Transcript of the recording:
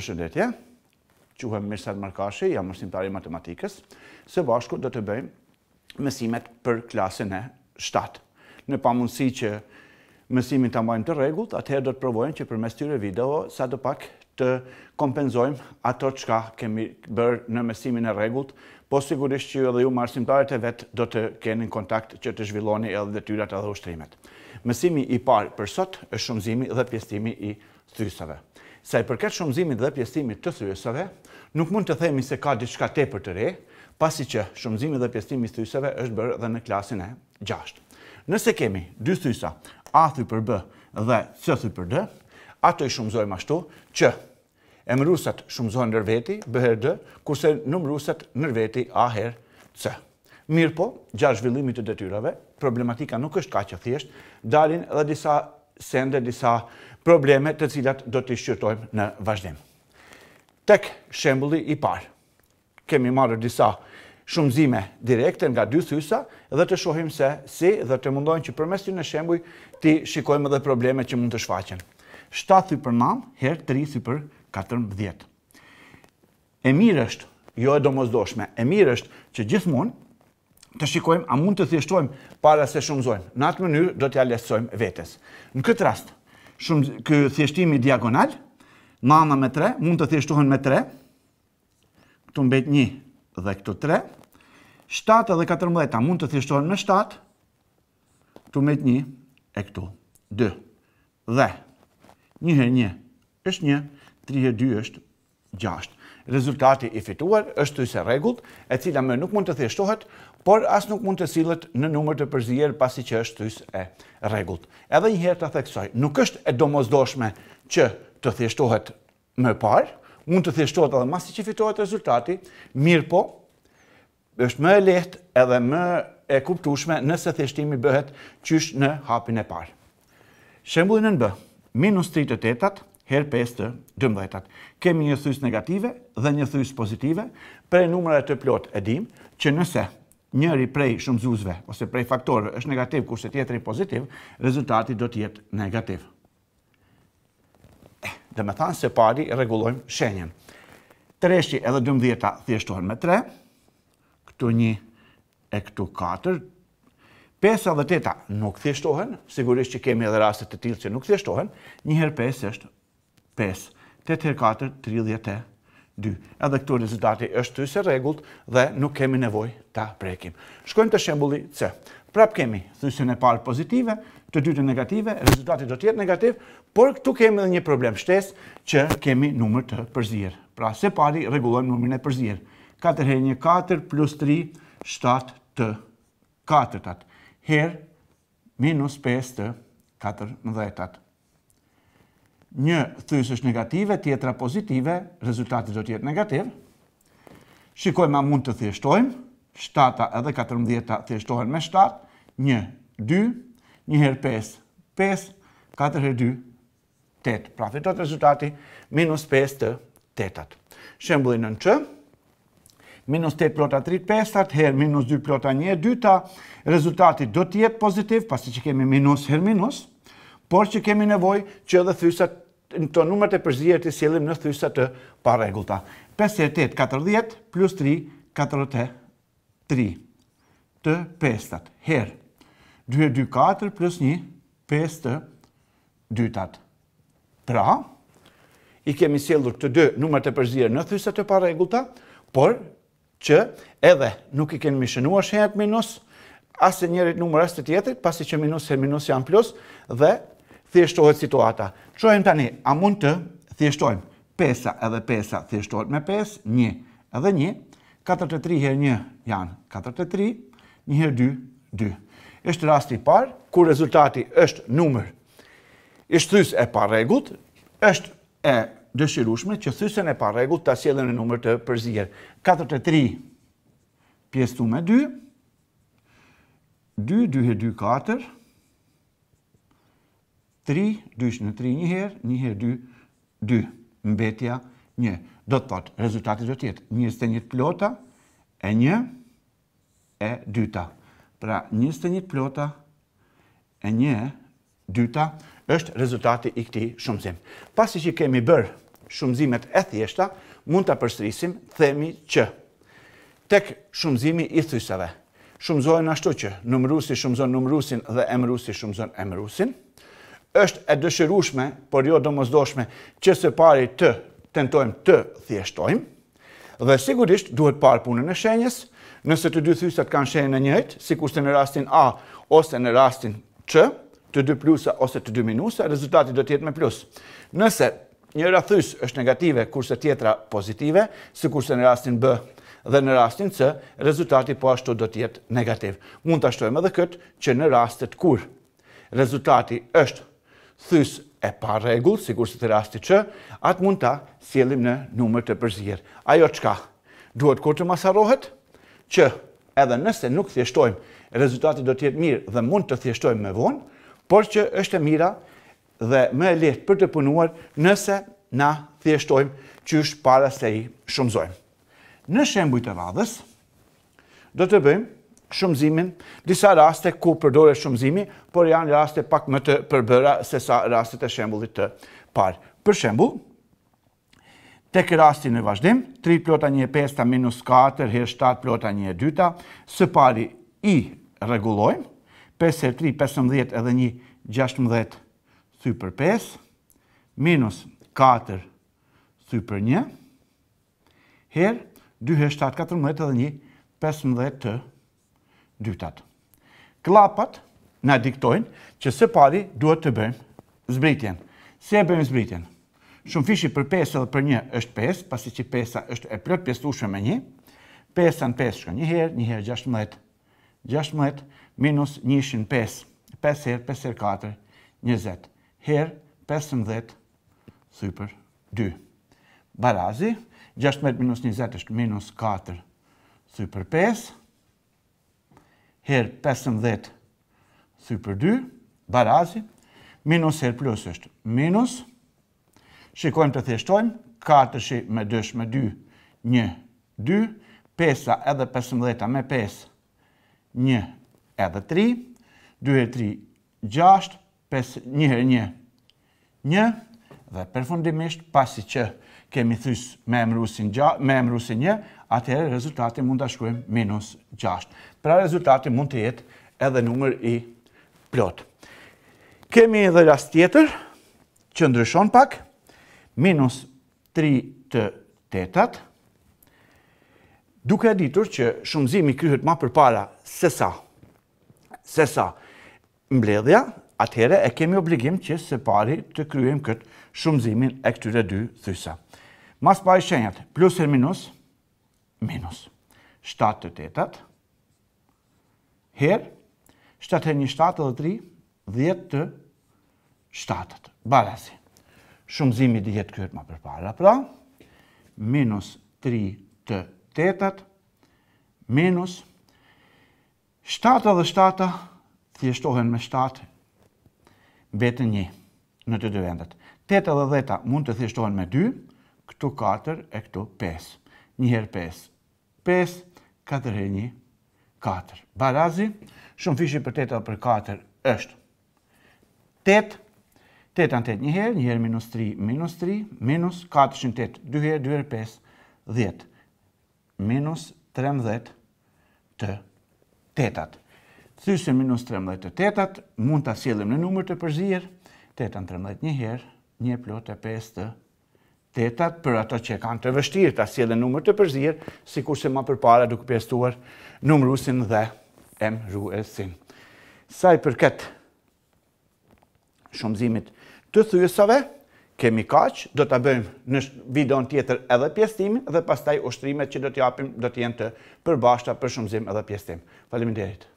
Përshëndetje, quhem Mirsad Markashi, jam mërsimtari i matematikës. Së bashku do të bëjmë mësimet për klasën e 7. Në pamundësi që mësimin të mbajnë të regullt, atëherë do të provojmë që për mes tyre video sa do pak të kompenzojmë ato qka kemi bërë në mësimin e regullt, po sigurisht që edhe ju mërësimtarët e vetë do të keni në kontakt që të zhvilloni edhe dhe tyrat edhe ushtrimet. Mësimi i parë për sot është shumëzimi dhe pjestimi i thysave. Sa i përket shumëzimit dhe pjestimit të thyrësave, nuk mund të themi se ka diçka te për të re, pasi që shumëzimit dhe pjesëtimi të thyrësave është bërë dhe në klasin e 6. Nëse kemi dy thyrësa, A për B dhe C për D, ato i shumëzojmë ashtu që emrusat shumëzojnë nër veti, B her D, kurse numrusat nër veti, A her C. Mirë po, gjatë zhvillimit të detyrave, problematika nuk është ka që thjesht, dalin edhe disa sende disa probleme të cilat do të shqyrtojmë në vazhdim. Tek shembuli i parë, kemi marrë disa shumëzime direkte nga dy thysa dhe të shohim se si dhe të mundojnë që përmes ty në shembuj ti shikojmë edhe probleme që mund të shfaqen. 7 thypër 9 herë 3 thypër 14. E mirë është, jo e domozdoshme, e mirë është që gjithmonë të shikojmë, a mund të thjeshtojmë para se shumëzojmë. Në atë mënyrë do t'ja lehtësojmë vetes. Në këtë rast, shumë ky thjeshtimi diagonal, nana me 3 mund të thjeshtohen me 3. Ktu mbet 1 dhe këtu 3. 7 dhe 14 mund të thjeshtohen me 7. Ktu mbet 1 e këtu 2. Dhe 1 herë 1 është 1, 3 herë 2 është 6. Rezultati i fituar është të se rregull, e cila më nuk mund të thjeshtohet, por as nuk mund të sillet në numër të përzier pasi që është thys e regullët. Edhe një herë ta theksoj, nuk është e domosdoshme që të thjeshtohet më parë, mund të thjeshtohet edhe pasi që fitohet rezultati, mirë po, është më e lehtë edhe më e kuptueshme nëse thjeshtimi bëhet qysh në hapin e parë. Shembulin në B, minus 38 her 5 të 12 Kemi një thys negative dhe një thys pozitive, pre numrat të plot e që nëse njëri prej shumëzuzve ose prej faktorëve është negativ kurse tjetëri pozitiv, rezultati do të jetë negativ. Eh, dhe me thanë se pari regulojmë shenjen. Tereshti edhe 12-ta thjeshtohen me 3, këtu 1 e këtu 4, 5 dhe 8-ta nuk thjeshtohen, sigurisht që kemi edhe rastet të tilë që nuk thjeshtohen, njëherë 5 është 5, 8 herë 4, 30 2. Edhe këtu rezultati është të se regullt dhe nuk kemi nevoj ta prekim. Shkojmë të shembuli C. Prap kemi thysin e parë pozitive, të të negative, rezultati do tjetë negativ, por këtu kemi edhe një problem shtes që kemi numër të përzirë. Pra se pari regullojmë numër e përzirë. 4 herë një 4 plus 3, 7 të 4 tatë. Herë minus 5 të 14 tatë një thys është negative, tjetra pozitive, rezultati do të jetë negativ. Shikojmë a mund të thjeshtojmë, 7-a edhe 14-a thjeshtohen me 7, 1, 2, 1 her 5, 5, 4 her 2, 8. Pra fitot rezultati, minus 5 të tetat. Shembulin në në që, minus 8 plota 3 5, her minus 2 plota 1 2 rezultati do të jetë pozitiv, pasi që kemi minus her minus, por që kemi nevoj që edhe thysat në të numërët e përzije të sielim në thysat të paregulta. 5, 8, 40, plus 3, 43, të pestat, Her, 2, 2, 4, plus 1, 5, të dytat. Pra, i kemi sielur të dy numërët e përzije në thysat të paregulta, por që edhe nuk i kemi mishënuar shenjat minus, asë njërit numër asë të tjetrit, pasi që minus e minus janë plus, dhe thjeshtohet situata. Qojmë tani, a mund të thjeshtojmë? Pesa edhe pesa thjeshtohet me pes, një edhe një, 43 her një janë 43, një her 2, 2. Eshtë rasti parë, ku rezultati është numër, ishtë thys e par është e dëshirushme që thysen e par ta të asjelën e numër të përzirë. 43 pjesëtu me 2, 2, 2, 2, 4, 3, 2 në 3 një herë, një herë 2, 2, mbetja 1. Do të thotë, rezultatit do tjetë, jetë 21 të një plota, e një, e dyta. Pra, 21 të një plota, e një, dyta, është rezultati i këti shumëzim. Pasi që kemi bërë shumëzimet e thjeshta, mund të përstrisim, themi që, tek shumëzimi i thysave, shumëzojnë ashtu që nëmërusi shumëzon nëmërusin dhe emërusi shumëzon emërusin, është e dëshirushme, por jo domosdoshme, që së pari të tentojmë të thjeshtojmë, dhe sigurisht duhet parë punën e shenjës, nëse të dy thysat kanë shenjën e njëjtë, si kurse në rastin A ose në rastin Q, të dy plusa ose të dy minusa, rezultati do tjetë me plus. Nëse njëra thys është negative, kurse tjetra pozitive, si kurse në rastin B dhe në rastin C, rezultati po ashtu do tjetë negativ. Mund të ashtojmë edhe këtë që në rastet kur rezultati është thys e pa regull, si se të rasti që, atë mund ta sielim në numër të përzirë. Ajo qka? Duhet kur të masarohet? Që edhe nëse nuk thjeshtojmë, rezultatit do tjetë mirë dhe mund të thjeshtojmë me vonë, por që është e mira dhe me e letë për të punuar nëse na thjeshtojmë që është para se i shumëzojmë. Në shembuj të radhës, do të bëjmë shumëzimin, disa raste ku përdore shumëzimi, por janë raste pak më të përbëra se sa rastet e shembulit të parë. Për shembul, Tek rasti në vazhdim, 3 plota 1 e 5 ta minus 4 her 7 plota 1 e 2 ta, së pari i regulojmë, 5 her 3, 15 edhe 1, 16 thy për 5, minus 4 thy për 1, her 2 her 7, 14 edhe 1, 15 të dytat. Klapat na diktojnë që së pari duhet të bëjmë zbritjen. Se e bëjmë zbritjen? Shumë fishi për 5 edhe për 1 është 5, pasi që 5 është e plët pjesëtushme me 1, 5 në 5 shko një herë, një herë 16, 16 minus 1 5, 5 herë, 5 herë 4, 20, herë 15, super 2. Barazi, 16 minus 20 është minus 4, super 5, her 15 thy për 2, barazi, minus her plus është minus, shikojmë të theshtojmë, 4 shi me 2 me 2, 1, 2, 5, edhe 15 me 5, 1 5, 3, 2 5, 3, 6, 5, 1 5, 1, 1, dhe përfundimisht pasi që kemi thys me emrusin, me emrusin një, atëherë rezultati mund të shkruem minus 6. Pra rezultati mund të jetë edhe numër i plot. Kemi edhe rast tjetër, që ndryshon pak, minus 3 të tetat, duke ditur që shumëzimi kryhet ma përpara se sa, se sa mbledhja, atëhere e kemi obligim që se pari të kryhem këtë shumëzimin e këtyre dy thysa. Mas pa i shenjat, plus e minus, minus. 7 të tetat, her, 7 të një 7 dhe 3, 10 të 7 të. Barasi. Shumëzimi dhjet kërë ma përpara, pra, minus 3 të tetat, minus 7 dhe 7 të thjeshtohen me 7, betë një në të dy vendet. 8 dhe 10 mund të thjeshtohen me 2, këtu 4 e këtu 5. Njëherë 5. 5, 4 e 1, 4. Barazi, shumë fishi për 8 dhe për 4 është 8, 8 anë 8 njëherë, njëherë minus 3, minus 3, minus 4 shënë 8, 2 herë, 2 herë 5, 10, minus 13 të 8-at. minus 13 të 8 mund të asilim në numër të përzirë, 8 anë 13 njëherë, 1 plot e 5 të Tetat për ato që kanë të vështirë, ta si edhe numër të përzirë, si kurse ma përpara duke pjestuar numërusin dhe emruesin. Saj për këtë shumëzimit të thyësave, kemi kaqë, do të bëjmë në video tjetër edhe pjestimin dhe pastaj ushtrimet që do t'japim do t'jen të përbashta për shumëzim edhe pjestim. Falimin derit.